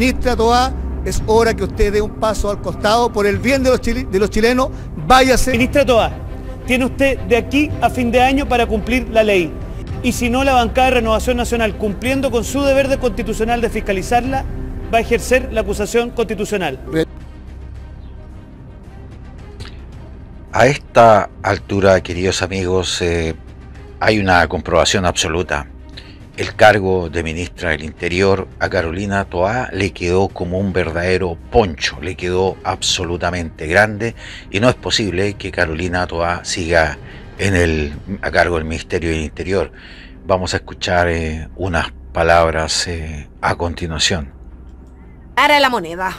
Ministra Toa, es hora que usted dé un paso al costado por el bien de los, chilenos. Váyase. Ministra Toa, tiene usted de aquí a fin de año para cumplir la ley. Y si no, la bancada de Renovación Nacional, cumpliendo con su deber de constitucional de fiscalizarla, va a ejercer la acusación constitucional. A esta altura, queridos amigos, eh, hay una comprobación absoluta. El cargo de ministra del Interior a Carolina Toa le quedó como un verdadero poncho, le quedó absolutamente grande y no es posible que Carolina Toa siga en el, a cargo del Ministerio del Interior. Vamos a escuchar eh, unas palabras eh, a continuación. Para la moneda.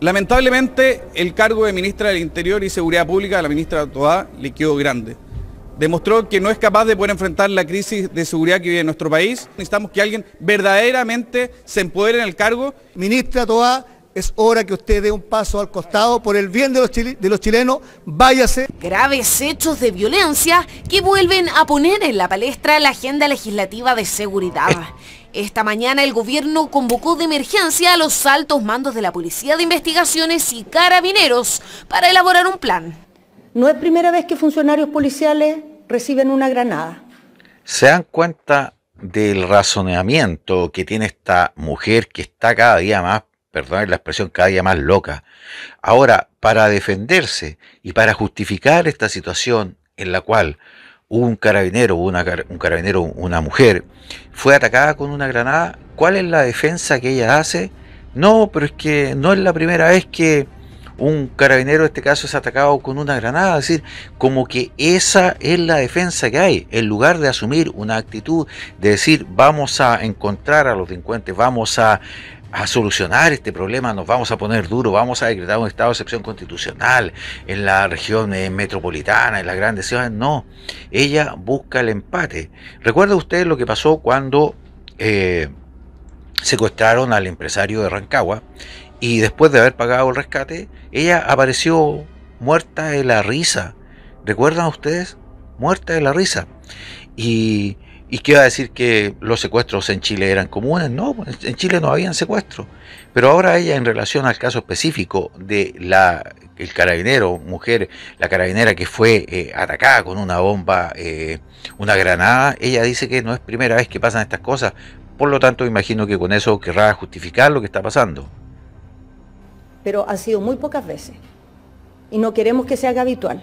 Lamentablemente, el cargo de ministra del Interior y Seguridad Pública a la ministra Toa le quedó grande demostró que no es capaz de poder enfrentar la crisis de seguridad que vive en nuestro país. Necesitamos que alguien verdaderamente se empodere en el cargo. Ministra Toa, es hora que usted dé un paso al costado por el bien de los, de los chilenos. Váyase. Graves hechos de violencia que vuelven a poner en la palestra la agenda legislativa de seguridad. Esta mañana el gobierno convocó de emergencia a los altos mandos de la Policía de Investigaciones y Carabineros para elaborar un plan. No es primera vez que funcionarios policiales reciben una granada. ¿Se dan cuenta del razonamiento que tiene esta mujer que está cada día más, perdón la expresión, cada día más loca? Ahora, para defenderse y para justificar esta situación en la cual un carabinero, una, un carabinero, una mujer, fue atacada con una granada, ¿cuál es la defensa que ella hace? No, pero es que no es la primera vez que un carabinero en este caso es atacado con una granada, es decir, como que esa es la defensa que hay, en lugar de asumir una actitud de decir vamos a encontrar a los delincuentes, vamos a solucionar este problema, nos vamos a poner duro, vamos a decretar un estado de excepción constitucional en la región eh, metropolitana, en las grandes ciudades. No, ella busca el empate. ¿Recuerda usted lo que pasó cuando eh, secuestraron al empresario de Rancagua? Y después de haber pagado el rescate, ella apareció muerta de la risa. ¿Recuerdan ustedes? Muerta de la risa. Y, y qué va a decir que los secuestros en Chile eran comunes. No, en Chile no habían secuestros. Pero ahora ella, en relación al caso específico de la el carabinero, mujer, la carabinera que fue eh, atacada con una bomba, eh, una granada, ella dice que no es primera vez que pasan estas cosas. Por lo tanto, imagino que con eso querrá justificar lo que está pasando pero ha sido muy pocas veces. Y no queremos que se haga habitual.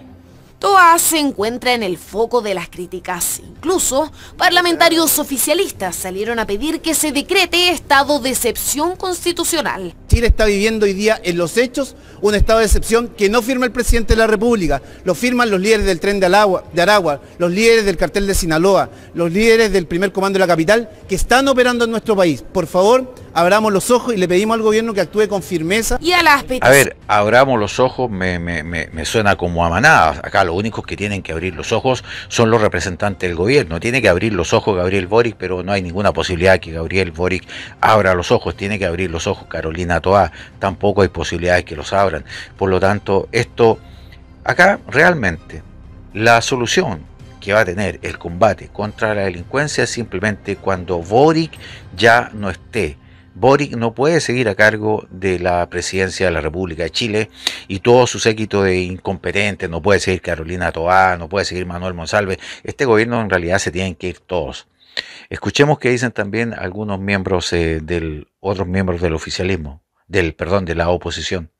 Toa se encuentra en el foco de las críticas. Incluso, parlamentarios oficialistas salieron a pedir que se decrete estado de excepción constitucional. Chile está viviendo hoy día en los hechos un estado de excepción que no firma el presidente de la República, lo firman los líderes del tren de, Aragua, de Aragua los líderes del cartel de Sinaloa, los líderes del primer comando de la capital, que están operando en nuestro país. Por favor, abramos los ojos y le pedimos al gobierno que actúe con firmeza. Y a A ver, abramos los ojos, me, me, me, suena como a manadas. Acá los únicos que tienen que abrir los ojos son los representantes del gobierno. Tiene que abrir los ojos Gabriel Boric, pero no hay ninguna posibilidad que Gabriel Boric abra los ojos. Tiene que abrir los ojos Carolina tampoco hay posibilidades que los abran. Por lo tanto, esto, acá realmente, la solución que va a tener el combate contra la delincuencia es simplemente cuando Boric ya no esté. Boric no puede seguir a cargo de la presidencia de la República de Chile y todo su séquito de incompetentes, no puede seguir Carolina Toá, no puede seguir Manuel Monsalve. Este gobierno en realidad se tienen que ir todos. Escuchemos que dicen también algunos miembros eh, del, otros miembros del oficialismo del perdón de la oposición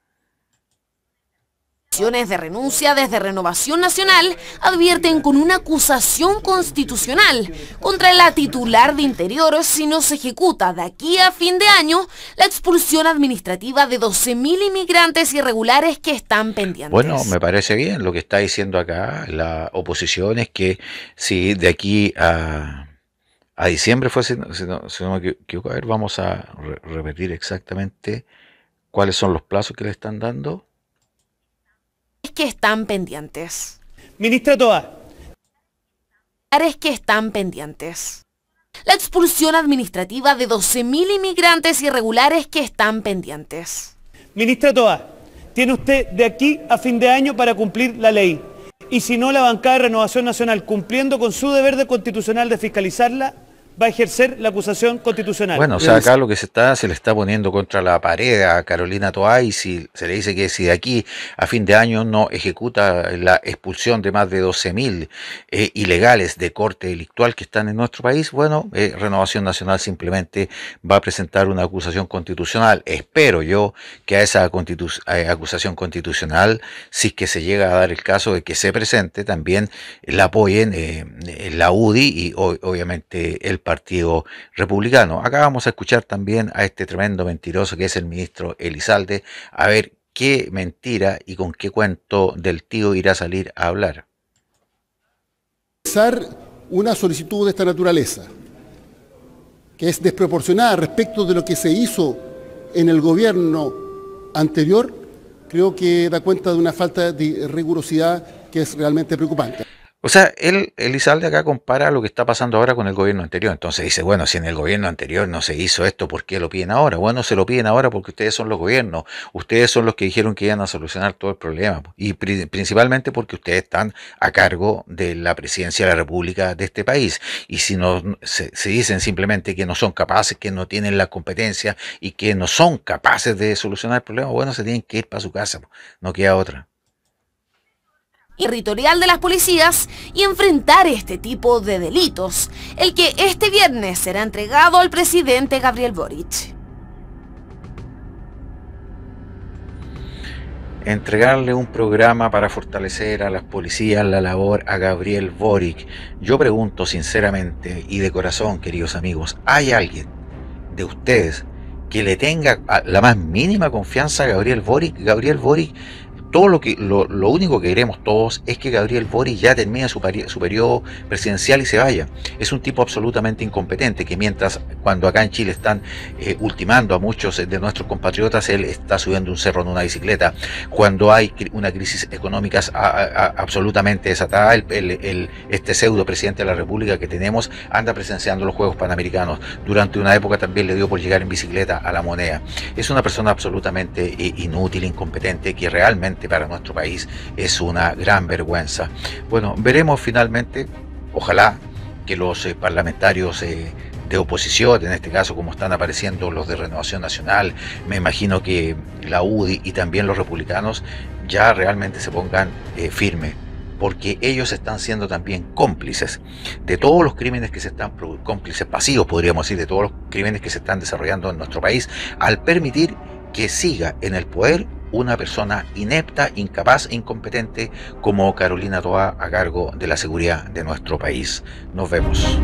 de renuncia desde Renovación Nacional advierten con una acusación constitucional contra la titular de Interior si no se ejecuta de aquí a fin de año la expulsión administrativa de 12.000 inmigrantes irregulares que están pendientes. Bueno, me parece bien lo que está diciendo acá la oposición es que si de aquí a, a diciembre fuese si no, si no me equivoco, ver, vamos a repetir exactamente. ¿Cuáles son los plazos que le están dando? Es que están pendientes. Ministra Toa. Es que están pendientes. La expulsión administrativa de 12.000 inmigrantes irregulares que están pendientes. Ministra Toa, tiene usted de aquí a fin de año para cumplir la ley. Y si no, la bancada de Renovación Nacional, cumpliendo con su deber constitucional de fiscalizarla, va a ejercer la acusación constitucional. Bueno, o sea, acá lo que se está, se le está poniendo contra la pared a Carolina Toay, y se le dice que si de aquí a fin de año no ejecuta la expulsión de más de 12.000 eh, ilegales de corte delictual que están en nuestro país, bueno, eh, Renovación Nacional simplemente va a presentar una acusación constitucional. Espero yo que a esa acusación constitucional, si es que se llega a dar el caso de que se presente, también la apoyen eh, la UDI y obviamente el Partido Republicano. Acá vamos a escuchar también a este tremendo mentiroso que es el ministro Elizalde, a ver qué mentira y con qué cuento del tío irá a salir a hablar. Una solicitud de esta naturaleza, que es desproporcionada respecto de lo que se hizo en el gobierno anterior, creo que da cuenta de una falta de rigurosidad que es realmente preocupante. O sea, él, Elizalde acá compara lo que está pasando ahora con el gobierno anterior. Entonces dice, bueno, si en el gobierno anterior no se hizo esto, ¿por qué lo piden ahora? Bueno, se lo piden ahora porque ustedes son los gobiernos, ustedes son los que dijeron que iban a solucionar todo el problema. Y principalmente porque ustedes están a cargo de la presidencia de la República de este país. Y si no se, dicen simplemente que no son capaces, que no tienen la competencia y que no son capaces de solucionar el problema, bueno, se tienen que ir para su casa, no queda otra territorial de las policías y enfrentar este tipo de delitos, el que este viernes será entregado al presidente Gabriel Boric. entregarle un programa para fortalecer a las policías la labor a Gabriel Boric. Yo pregunto sinceramente y de corazón, queridos amigos, ¿hay alguien de ustedes que le tenga la más mínima confianza a Gabriel Boric? Gabriel Boric todo lo que lo, único que queremos todos es que Gabriel Boris ya termine su, periodo presidencial y se vaya. Es un tipo absolutamente incompetente que mientras cuando acá en Chile están eh, ultimando a muchos eh, de nuestros compatriotas, él está subiendo un cerro en una bicicleta. Cuando hay una crisis económica absolutamente desatada, este pseudo presidente de la República que tenemos anda presenciando los Juegos Panamericanos. Durante una época también le dio por llegar en bicicleta a la moneda. Es una persona absolutamente eh, inútil, incompetente, que realmente para nuestro país es una gran vergüenza. Bueno, veremos finalmente, ojalá que los eh, parlamentarios eh, de oposición, en este caso como están apareciendo los de Renovación Nacional, me imagino que la UDI y también los republicanos ya realmente se pongan eh, firme, firmes porque ellos están siendo también cómplices de todos los crímenes que se están cómplices pasivos, podríamos decir, de todos los crímenes que se están desarrollando en nuestro país, al permitir que siga en el poder una persona inepta, incapaz e incompetente como Carolina Toa a cargo de la seguridad de nuestro país. Nos vemos.